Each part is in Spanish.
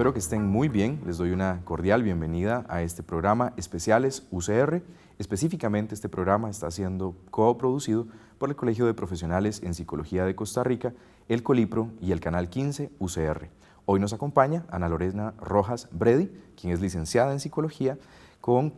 espero que estén muy bien. Les doy una cordial bienvenida a este programa Especiales UCR. Específicamente este programa está siendo coproducido por el Colegio de Profesionales en Psicología de Costa Rica, el Colipro y el Canal 15 UCR. Hoy nos acompaña Ana Lorena Rojas Bredi, quien es licenciada en Psicología con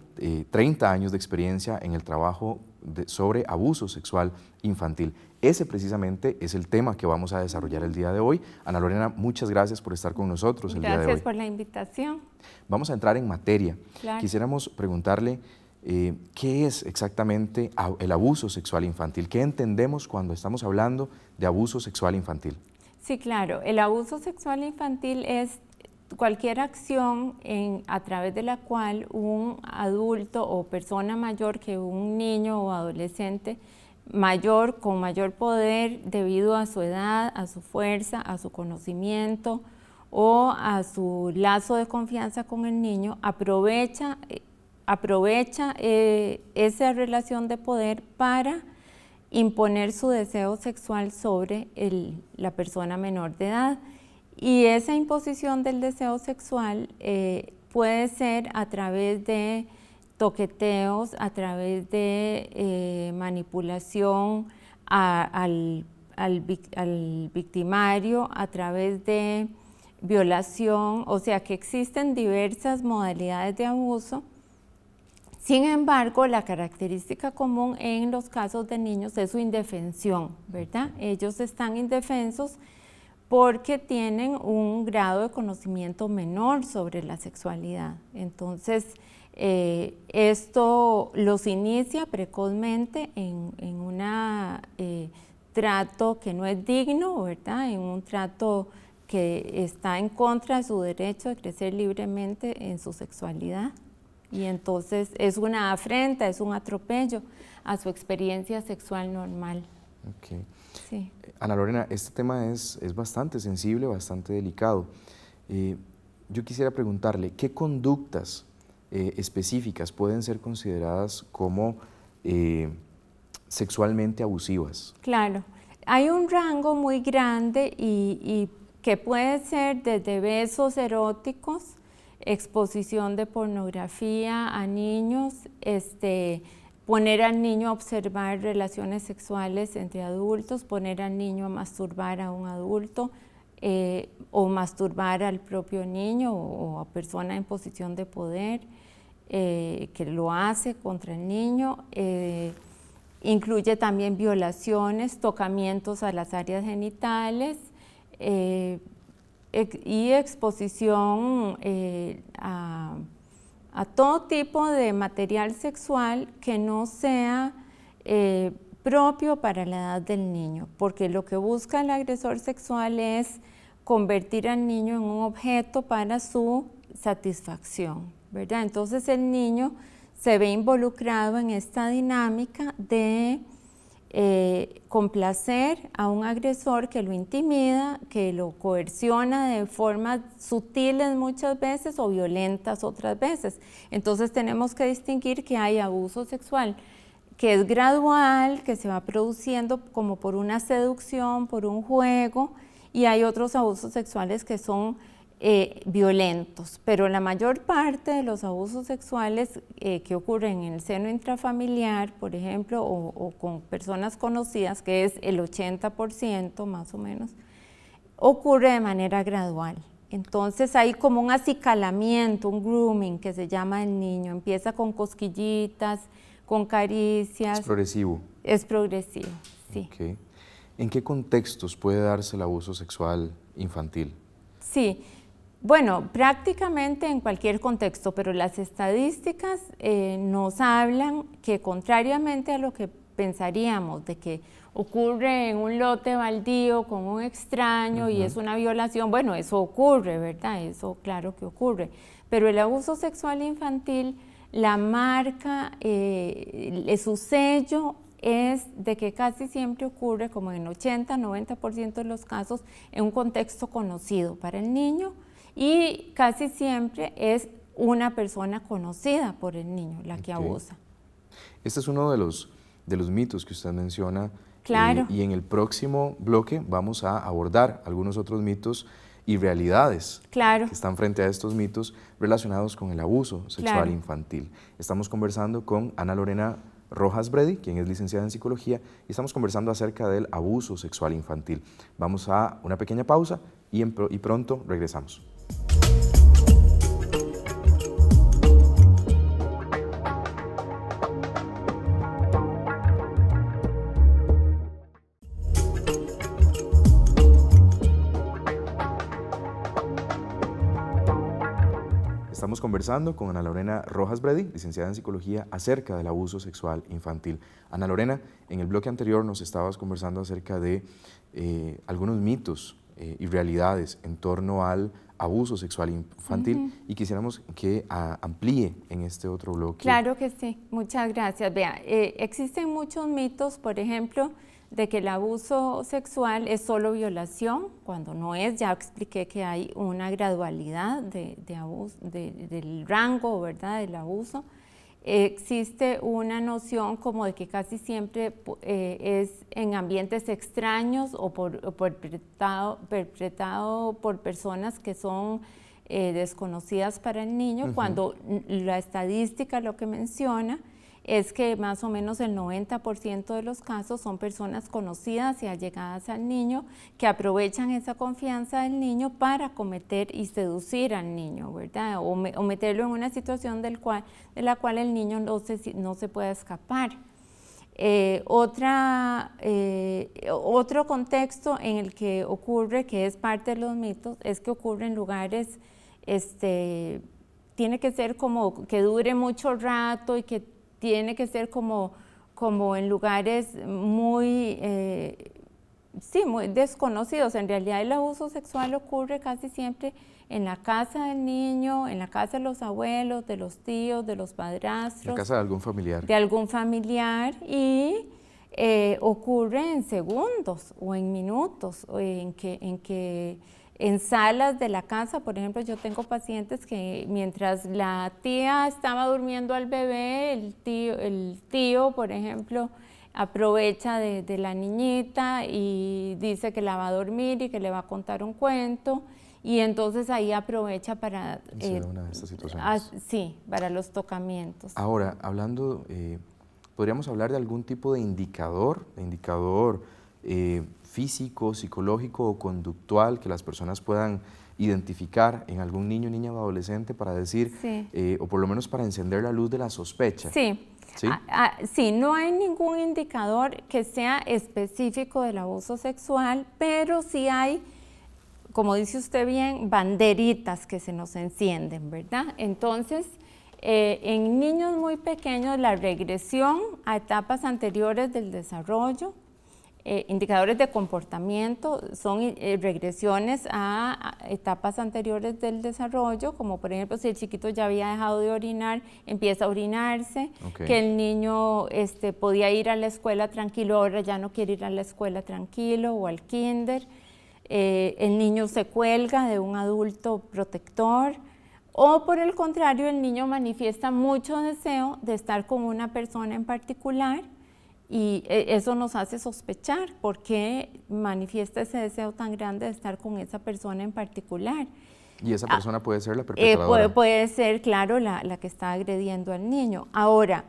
30 eh, años de experiencia en el trabajo sobre abuso sexual infantil. Ese precisamente es el tema que vamos a desarrollar el día de hoy. Ana Lorena, muchas gracias por estar con nosotros el día de hoy. Gracias por la invitación. Vamos a entrar en materia. Quisiéramos preguntarle eh, qué es exactamente el abuso sexual infantil, qué entendemos cuando estamos hablando de abuso sexual infantil. Sí, claro. El abuso sexual infantil es cualquier acción a través de la cual un adulto o persona mayor que un niño o adolescente mayor, con mayor poder debido a su edad, a su fuerza, a su conocimiento o a su lazo de confianza con el niño, aprovecha, aprovecha eh, esa relación de poder para imponer su deseo sexual sobre la persona menor de edad. Y esa imposición del deseo sexual eh, puede ser a través de toqueteos, a través de eh, manipulación al, al, victimario, a través de violación, o sea que existen diversas modalidades de abuso. Sin embargo, la característica común en los casos de niños es su indefensión, ¿verdad? Ellos están indefensos porque tienen un grado de conocimiento menor sobre la sexualidad. Entonces, eh, esto los inicia precozmente en, un eh, trato que no es digno, ¿verdad? En un trato que está en contra de su derecho de crecer libremente en su sexualidad. Y entonces es una afrenta, es un atropello a su experiencia sexual normal. Okay. Ana Lorena, este tema es, es bastante sensible, bastante delicado. Eh, yo quisiera preguntarle, ¿qué conductas eh, específicas pueden ser consideradas como eh, sexualmente abusivas? Claro, hay un rango muy grande y, y que puede ser desde besos eróticos, exposición de pornografía a niños, este, poner al niño a observar relaciones sexuales entre adultos, poner al niño a masturbar a un adulto eh, o masturbar al propio niño o, a persona en posición de poder eh, que lo hace contra el niño. Eh, incluye también violaciones, tocamientos a las áreas genitales y exposición a a todo tipo de material sexual que no sea eh, propio para la edad del niño, porque lo que busca el agresor sexual es convertir al niño en un objeto para su satisfacción, ¿verdad? Entonces el niño se ve involucrado en esta dinámica de eh, complacer a un agresor que lo intimida, que lo coerciona de formas sutiles muchas veces o violentas otras veces. Entonces tenemos que distinguir que hay abuso sexual que es gradual, que se va produciendo como por una seducción, por un juego, y hay otros abusos sexuales que son eh, violentos, pero la mayor parte de los abusos sexuales eh, que ocurren en el seno intrafamiliar, por ejemplo, o, con personas conocidas, que es el 80% más o menos, ocurre de manera gradual. Entonces hay como un acicalamiento, un grooming que se llama el niño. Empieza con cosquillitas, con caricias. Es progresivo. Es progresivo, sí. ¿En qué contextos puede darse el abuso sexual infantil? Sí, bueno, prácticamente en cualquier contexto, pero las estadísticas eh, nos hablan que contrariamente a lo que pensaríamos de que ocurre en un lote baldío con un extraño y es una violación, bueno, eso ocurre, ¿verdad? Eso claro que ocurre, pero el abuso sexual infantil, la marca, eh, su sello es de que casi siempre ocurre, como en 80, 90% de los casos, en un contexto conocido para el niño y casi siempre es una persona conocida por el niño la que abusa. Este es uno de los, de los mitos que usted menciona. Claro. y en el próximo bloque vamos a abordar algunos otros mitos y realidades claro. que están frente a estos mitos relacionados con el abuso sexual infantil. Estamos conversando con Ana Lorena Rojas Bredi, quien es licenciada en psicología, y estamos conversando acerca del abuso sexual infantil. Vamos a una pequeña pausa y, y pronto regresamos. conversando con Ana Lorena Rojas Brady, licenciada en psicología, acerca del abuso sexual infantil. Ana Lorena, en el bloque anterior nos estabas conversando acerca de eh, algunos mitos eh, y realidades en torno al abuso sexual infantil y quisiéramos que ah, amplíe en este otro bloque. Claro que sí, muchas gracias. Vea, eh, existen muchos mitos, por ejemplo, de que el abuso sexual es solo violación, cuando no es, ya expliqué que hay una gradualidad de, del rango ¿verdad? del abuso. Existe una noción como de que casi siempre eh, es en ambientes extraños o, por, perpetrado, por personas que son eh, desconocidas para el niño, cuando la estadística lo que menciona es que más o menos el 90% de los casos son personas conocidas y allegadas al niño que aprovechan esa confianza del niño para cometer y seducir al niño, ¿verdad? O, meterlo en una situación del cual, de la cual el niño no se, no se puede escapar. Eh, otra, eh, otro contexto en el que ocurre, que es parte de los mitos, es que ocurre en lugares, este, tiene que ser como que dure mucho rato y que tiene que ser como, como en lugares muy, eh, sí, muy desconocidos. En realidad el abuso sexual ocurre casi siempre en la casa del niño, en la casa de los abuelos, de los tíos, de los padrastros. En La casa de algún familiar. De algún familiar y eh, ocurre en segundos o en minutos en que... En que en salas de la casa, por ejemplo, yo tengo pacientes que mientras la tía estaba durmiendo al bebé, el tío, el tío por ejemplo, aprovecha de, la niñita y dice que la va a dormir y que le va a contar un cuento. Y entonces ahí aprovecha para... Eh, una de estas situaciones. sí, para los tocamientos. Ahora, hablando, eh, podríamos hablar de algún tipo de indicador, de indicador eh, físico, psicológico o conductual que las personas puedan identificar en algún niño, niña o adolescente para decir, eh, o por lo menos para encender la luz de la sospecha? Sí. ¿Sí? Ah, ah, ¿Sí? no hay ningún indicador que sea específico del abuso sexual, pero sí hay, como dice usted bien, banderitas que se nos encienden, ¿verdad? Entonces, eh, en niños muy pequeños, la regresión a etapas anteriores del desarrollo, eh, indicadores de comportamiento son eh, regresiones a etapas anteriores del desarrollo, como por ejemplo si el chiquito ya había dejado de orinar, empieza a orinarse, que el niño este, podía ir a la escuela tranquilo, ahora ya no quiere ir a la escuela tranquilo o al kinder, eh, el niño se cuelga de un adulto protector. O por el contrario, el niño manifiesta mucho deseo de estar con una persona en particular y e, eso nos hace sospechar por qué manifiesta ese deseo tan grande de estar con esa persona en particular. ¿Y esa ah, persona puede ser la eh, perpetradora? puede, ser, claro, la, la, que está agrediendo al niño. Ahora,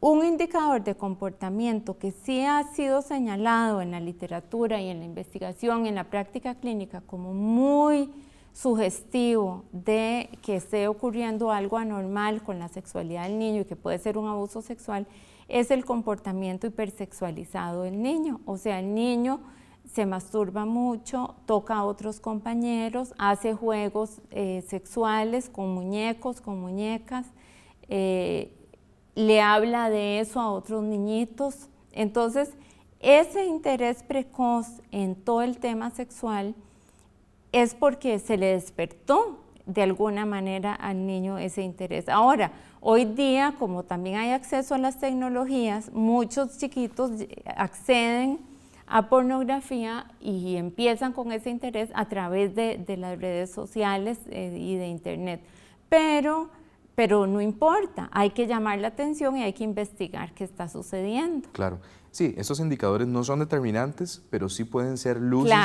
un indicador de comportamiento que sí ha sido señalado en la literatura y en la investigación, en la práctica clínica, como muy sugestivo de que esté ocurriendo algo anormal con la sexualidad del niño y que puede ser un abuso sexual, es el comportamiento hipersexualizado del niño. O sea, el niño se masturba mucho, toca a otros compañeros, hace juegos eh, sexuales con muñecos, con muñecas, eh, le habla de eso a otros niñitos. Entonces, ese interés precoz en todo el tema sexual es porque se le despertó de alguna manera al niño ese interés. Ahora, hoy día, como también hay acceso a las tecnologías, muchos chiquitos acceden a pornografía y empiezan con ese interés a través de, las redes sociales eh, y de internet. Pero, pero no importa, hay que llamar la atención y hay que investigar qué está sucediendo. Claro. Sí, esos indicadores no son determinantes, pero sí pueden ser luces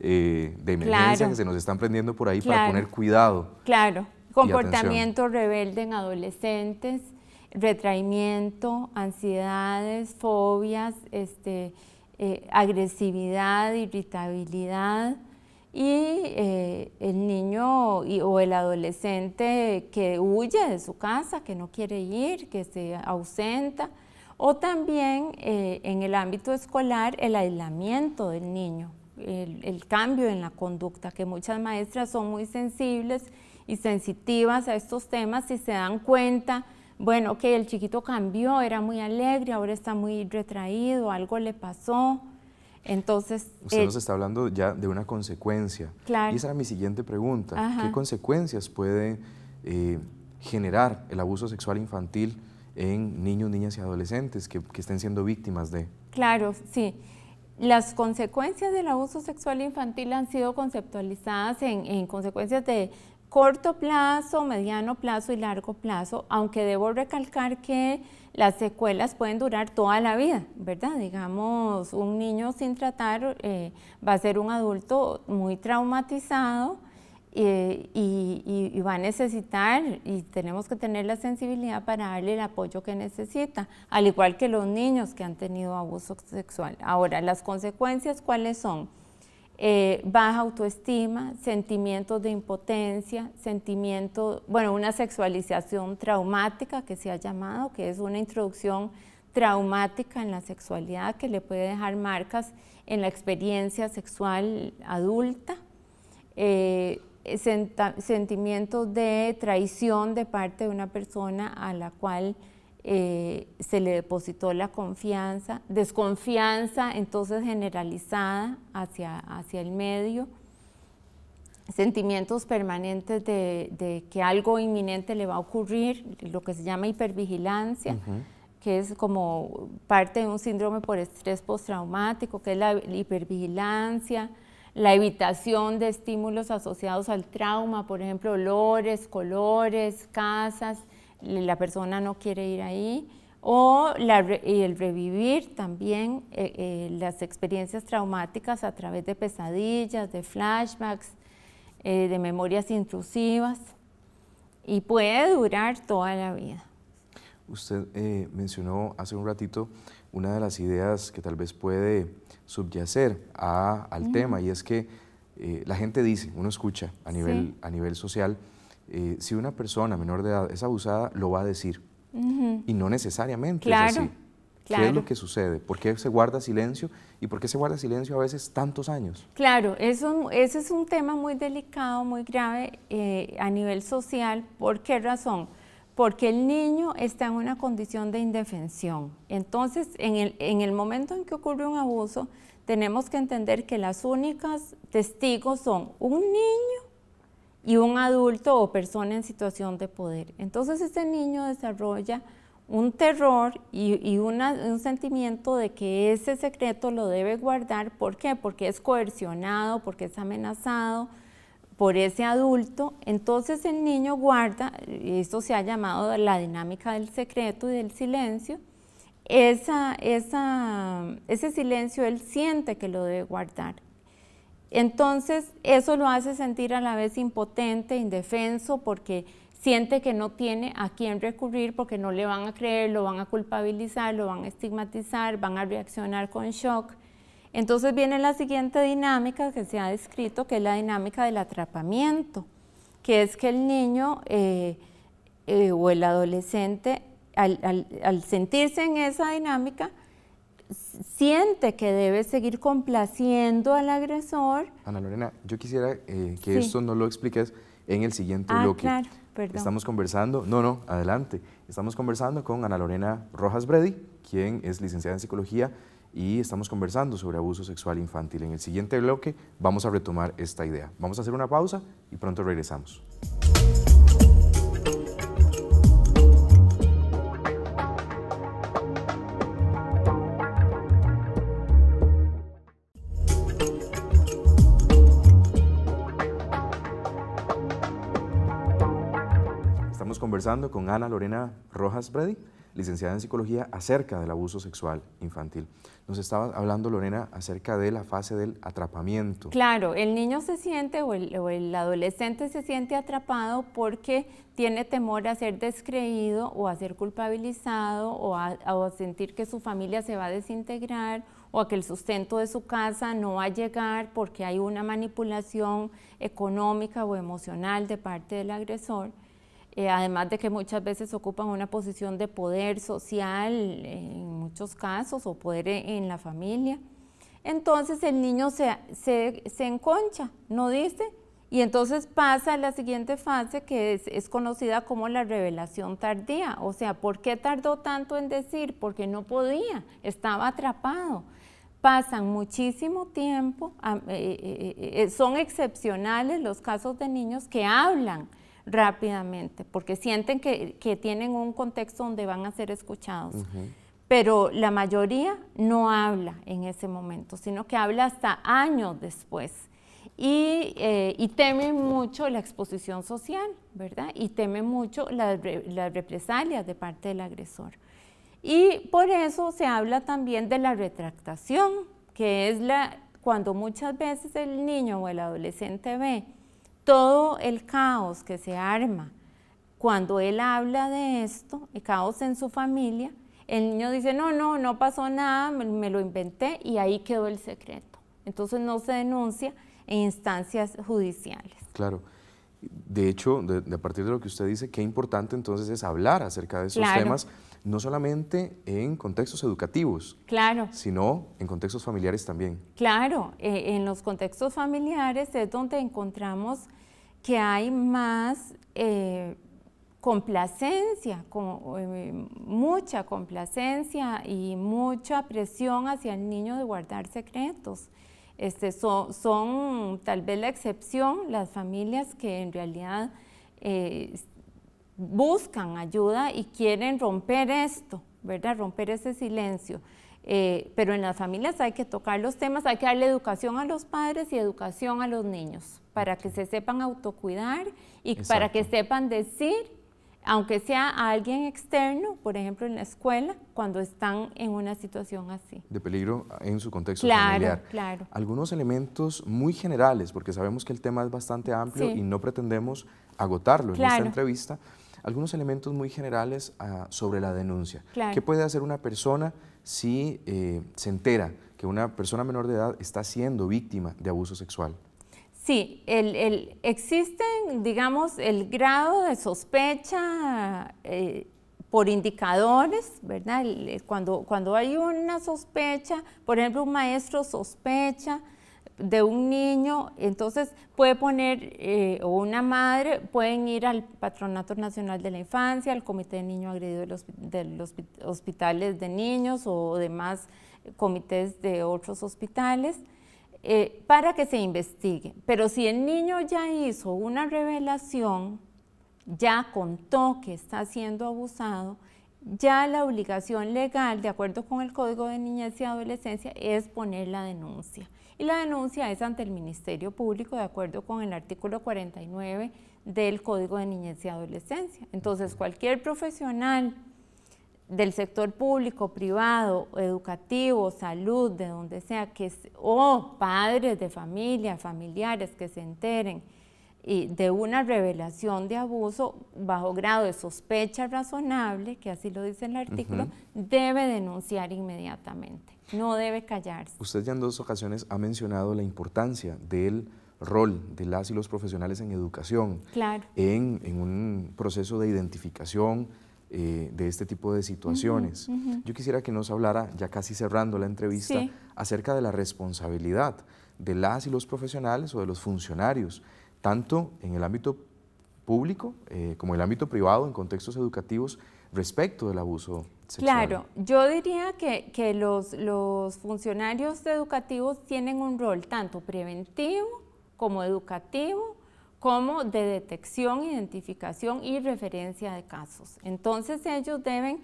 eh, de emergencia que se nos están prendiendo por ahí para poner cuidado. Claro, comportamiento rebelde en adolescentes, retraimiento, ansiedades, fobias, este, eh, agresividad, irritabilidad y eh, el niño o el adolescente que huye de su casa, que no quiere ir, que se ausenta o también eh, en el ámbito escolar el aislamiento del niño, el, cambio en la conducta, que muchas maestras son muy sensibles y sensitivas a estos temas y se dan cuenta, bueno, que el chiquito cambió, era muy alegre, ahora está muy retraído, algo le pasó. Entonces... Usted eh, nos está hablando ya de una consecuencia. Claro. Y esa era mi siguiente pregunta. ¿Qué consecuencias puede eh, generar el abuso sexual infantil? en niños, niñas y adolescentes que, estén siendo víctimas de. Claro, sí. Las consecuencias del abuso sexual infantil han sido conceptualizadas en, en consecuencias de corto plazo, mediano plazo y largo plazo, aunque debo recalcar que las secuelas pueden durar toda la vida, ¿verdad? Digamos, un niño sin tratar eh, va a ser un adulto muy traumatizado eh, y, va a necesitar y tenemos que tener la sensibilidad para darle el apoyo que necesita, al igual que los niños que han tenido abuso sexual. Ahora, las consecuencias, ¿cuáles son? Eh, baja autoestima, sentimientos de impotencia, sentimiento, bueno, una sexualización traumática que se ha llamado, que es una introducción traumática en la sexualidad que le puede dejar marcas en la experiencia sexual adulta. Eh, eh, sentimientos de traición de parte de una persona a la cual eh, se le depositó la confianza, desconfianza entonces generalizada hacia, hacia el medio, sentimientos permanentes de, que algo inminente le va a ocurrir, lo que se llama hipervigilancia. que es como parte de un síndrome por estrés postraumático, que es la hipervigilancia, la evitación de estímulos asociados al trauma, por ejemplo, olores, colores, casas, la persona no quiere ir ahí, o el revivir también eh, eh, las experiencias traumáticas a través de pesadillas, de flashbacks, eh, de memorias intrusivas, y puede durar toda la vida. Usted mencionó hace un ratito una de las ideas que tal vez puede subyacer al tema y es que eh, la gente dice, uno escucha a nivel, a nivel social, eh, si una persona menor de edad es abusada, lo va a decir. Y no necesariamente es así. ¿Qué es lo que sucede? ¿Por qué se guarda silencio? ¿Y por qué se guarda silencio a veces tantos años? Claro, eso, ese es un tema muy delicado, muy grave eh, a nivel social. ¿Por qué razón? porque el niño está en una condición de indefensión. Entonces, en el, momento en que ocurre un abuso, tenemos que entender que las únicas testigos son un niño y un adulto o persona en situación de poder. Entonces ese niño desarrolla un terror y, un sentimiento de que ese secreto lo debe guardar. ¿Por qué? Porque es coercionado, porque es amenazado, por ese adulto, entonces el niño guarda, esto se ha llamado la dinámica del secreto y del silencio, ese silencio él siente que lo debe guardar. Entonces eso lo hace sentir a la vez impotente, indefenso, porque siente que no tiene a quién recurrir porque no le van a creer, lo van a culpabilizar, lo van a estigmatizar, van a reaccionar con shock. Entonces viene la siguiente dinámica que se ha descrito, que es la dinámica del atrapamiento, que es que el niño eh, eh, o el adolescente, al, sentirse en esa dinámica, siente que debe seguir complaciendo al agresor. Ana Lorena, yo quisiera eh, que esto no lo expliques en el siguiente ah, bloque. Claro, perdón. Estamos conversando, no, no, adelante. Estamos conversando con Ana Lorena Rojas Bredi, quien es licenciada en psicología y estamos conversando sobre abuso sexual infantil. En el siguiente bloque vamos a retomar esta idea. Vamos a hacer una pausa y pronto regresamos. Estamos conversando con Ana Lorena Rojas Brady licenciada en psicología, acerca del abuso sexual infantil. Nos estaba hablando, Lorena, acerca de la fase del atrapamiento. Claro, el niño se siente o el, adolescente se siente atrapado porque tiene temor a ser descreído o a ser culpabilizado o a sentir que su familia se va a desintegrar o a que el sustento de su casa no va a llegar porque hay una manipulación económica o emocional de parte del agresor. Eh, además de que muchas veces ocupan una posición de poder social en muchos casos o poder e, en la familia. Entonces el niño se, enconcha, no dice, y entonces pasa a la siguiente fase que es, conocida como la revelación tardía. O sea, ¿por qué tardó tanto en decir? Porque no podía, estaba atrapado. Pasan muchísimo tiempo, eh, eh, son excepcionales los casos de niños que hablan, rápidamente, porque sienten que, que tienen un contexto donde van a ser escuchados. Pero la mayoría no habla en ese momento, sino que habla hasta años después. Y, eh, temen mucho la exposición social, ¿verdad? Y temen mucho las, las, represalias de parte del agresor. Y por eso se habla también de la retractación, que es la, cuando muchas veces el niño o el adolescente ve todo el caos que se arma cuando él habla de esto, el caos en su familia, el niño dice, no, no, no pasó nada, me, lo inventé y ahí quedó el secreto. Entonces no se denuncia en instancias judiciales. Claro. De hecho, de, a partir de lo que usted dice, qué importante entonces es hablar acerca de esos temas no solamente en contextos educativos, claro. sino en contextos familiares también. Claro, e, en los contextos familiares es donde encontramos que hay más eh, complacencia, eh, mucha complacencia y mucha presión hacia el niño de guardar secretos. Este, son tal vez la excepción las familias que en realidad eh, buscan ayuda y quieren romper esto, ¿verdad? Romper ese silencio. Eh, pero en las familias hay que tocar los temas, hay que darle educación a los padres y educación a los niños para que se sepan autocuidar y para que sepan decir, aunque sea a alguien externo, por ejemplo en la escuela, cuando están en una situación así. De peligro en su contexto claro, familiar. Claro. Algunos elementos muy generales, porque sabemos que el tema es bastante amplio y no pretendemos agotarlo en esta entrevista algunos elementos muy generales ah, sobre la denuncia. ¿Qué puede hacer una persona si eh, se entera que una persona menor de edad está siendo víctima de abuso sexual? Sí, el, el, existen, digamos, el grado de sospecha eh, por indicadores, ¿verdad? cuando hay una sospecha, por ejemplo, un maestro sospecha, de un niño, entonces puede poner, eh, una madre, pueden ir al Patronato Nacional de la Infancia, al Comité de Niño Agredido de los, hospitales de niños o demás eh, comités de otros hospitales, eh, para que se investigue. Pero si el niño ya hizo una revelación, ya contó que está siendo abusado, ya la obligación legal, de acuerdo con el Código de Niñez y Adolescencia, es poner la denuncia y la denuncia es ante el Ministerio Público de acuerdo con el artículo 49 del Código de Niñez y Adolescencia. Entonces, cualquier profesional del sector público, privado, educativo, salud, de donde sea, que, o padres de familia, familiares que se enteren de una revelación de abuso bajo grado de sospecha razonable, que así lo dice el artículo, debe denunciar inmediatamente, no debe callarse. Usted ya en dos ocasiones ha mencionado la importancia del rol de las y los profesionales en educación, en, un proceso de identificación eh, de este tipo de situaciones. Yo quisiera que nos hablara, ya casi cerrando la entrevista, acerca de la responsabilidad de las y los profesionales o de los funcionarios tanto en el ámbito público eh, como en el ámbito privado, en contextos educativos, respecto del abuso sexual. Claro, yo diría que, los, los funcionarios educativos tienen un rol tanto preventivo como educativo, como de detección, identificación y referencia de casos. Entonces ellos deben,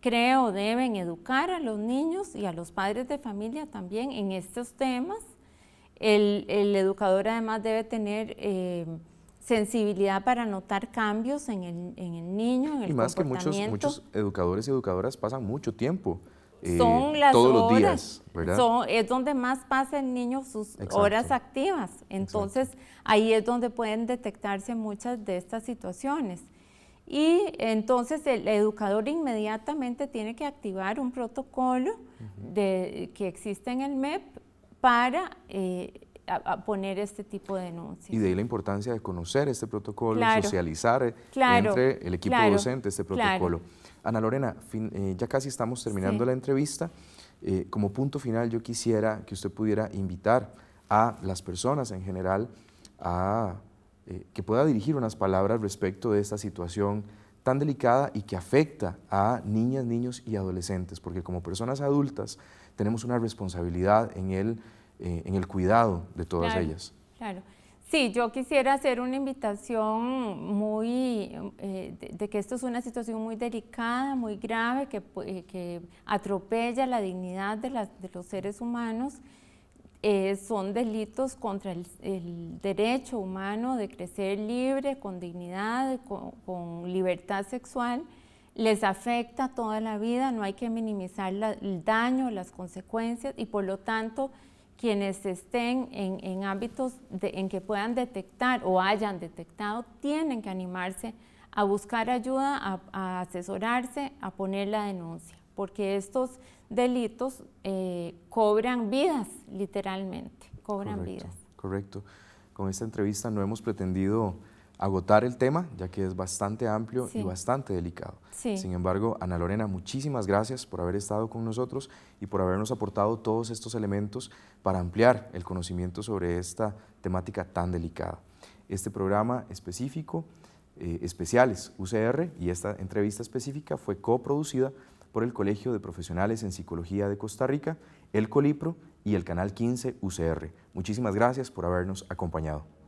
creo, deben educar a los niños y a los padres de familia también en estos temas el, educador además debe tener eh, sensibilidad para notar cambios en el, niño, en el Y más que muchos, muchos educadores y educadoras pasan mucho tiempo eh, son las todos los días, ¿verdad? es donde más pasa el niño sus horas activas. Entonces, ahí es donde pueden detectarse muchas de estas situaciones. Y entonces el educador inmediatamente tiene que activar un protocolo que existe en el MEP para eh, poner este tipo de denuncias. Y de ahí la importancia de conocer este protocolo, socializar eh, entre el equipo docente este protocolo. Ana Lorena, eh, ya casi estamos terminando la entrevista. como punto final, yo quisiera que usted pudiera invitar a las personas en general a que pueda dirigir unas palabras respecto de esta situación tan delicada y que afecta a niñas, niños y adolescentes, porque como personas adultas tenemos una responsabilidad en el, eh, en el cuidado de todas ellas. Claro. Sí, yo quisiera hacer una invitación muy, eh, de, que esto es una situación muy delicada, muy grave, que, eh, que atropella la dignidad de, de los seres humanos. son delitos contra el, derecho humano de crecer libre, con dignidad, con libertad sexual les afecta toda la vida, no hay que minimizar el daño, las consecuencias y por lo tanto quienes estén en, ámbitos en que puedan detectar o hayan detectado tienen que animarse a buscar ayuda, a, asesorarse, a poner la denuncia, porque estos delitos eh, cobran vidas, literalmente, cobran vidas. Correcto. Con esta entrevista no hemos pretendido agotar el tema, ya que es bastante amplio y bastante delicado. Sin embargo, Ana Lorena, muchísimas gracias por haber estado con nosotros y por habernos aportado todos estos elementos para ampliar el conocimiento sobre esta temática tan delicada. Este programa específico, eh, especiales UCR y esta entrevista específica fue coproducida por el Colegio de Profesionales en Psicología de Costa Rica, el Colipro y el Canal 15 UCR. Muchísimas gracias por habernos acompañado.